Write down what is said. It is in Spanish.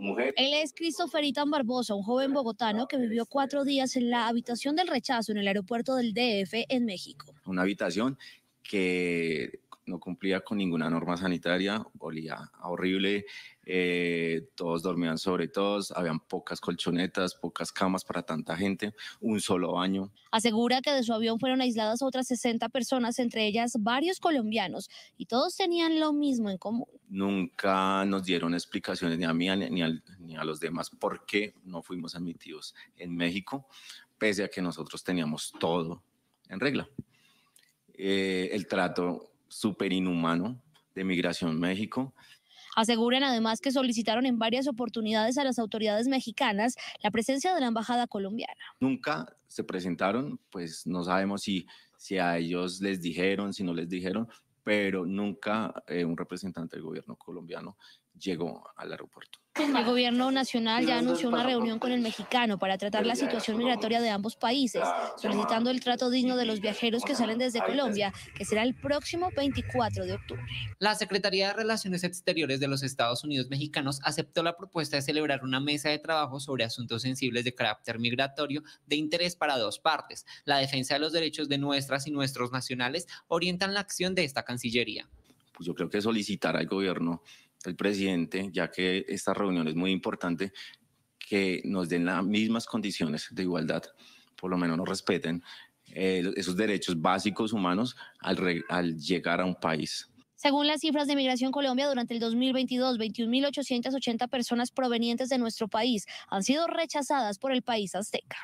Mujer. Él es Christopher Barbosa, un joven bogotano que vivió cuatro días en la habitación del rechazo en el aeropuerto del DF en México. Una habitación que no cumplía con ninguna norma sanitaria, olía horrible, eh, todos dormían sobre todos, habían pocas colchonetas, pocas camas para tanta gente, un solo baño. Asegura que de su avión fueron aisladas otras 60 personas, entre ellas varios colombianos, y todos tenían lo mismo en común. Nunca nos dieron explicaciones ni a mí ni a, los demás por qué no fuimos admitidos en México, pese a que nosotros teníamos todo en regla. Eh, el trato super inhumano de Migración México. Aseguran además que solicitaron en varias oportunidades a las autoridades mexicanas la presencia de la embajada colombiana. Nunca se presentaron, pues no sabemos si, si a ellos les dijeron, si no les dijeron, pero nunca eh, un representante del gobierno colombiano llegó al aeropuerto. El gobierno nacional ya anunció una reunión con el mexicano para tratar la situación migratoria de ambos países, solicitando el trato digno de los viajeros que salen desde Colombia, que será el próximo 24 de octubre. La Secretaría de Relaciones Exteriores de los Estados Unidos mexicanos aceptó la propuesta de celebrar una mesa de trabajo sobre asuntos sensibles de carácter migratorio de interés para dos partes. La defensa de los derechos de nuestras y nuestros nacionales orientan la acción de esta Cancillería. Pues yo creo que solicitar al gobierno el presidente, ya que esta reunión es muy importante, que nos den las mismas condiciones de igualdad, por lo menos nos respeten eh, esos derechos básicos humanos al, al llegar a un país. Según las cifras de Migración Colombia, durante el 2022, 21.880 personas provenientes de nuestro país han sido rechazadas por el país azteca.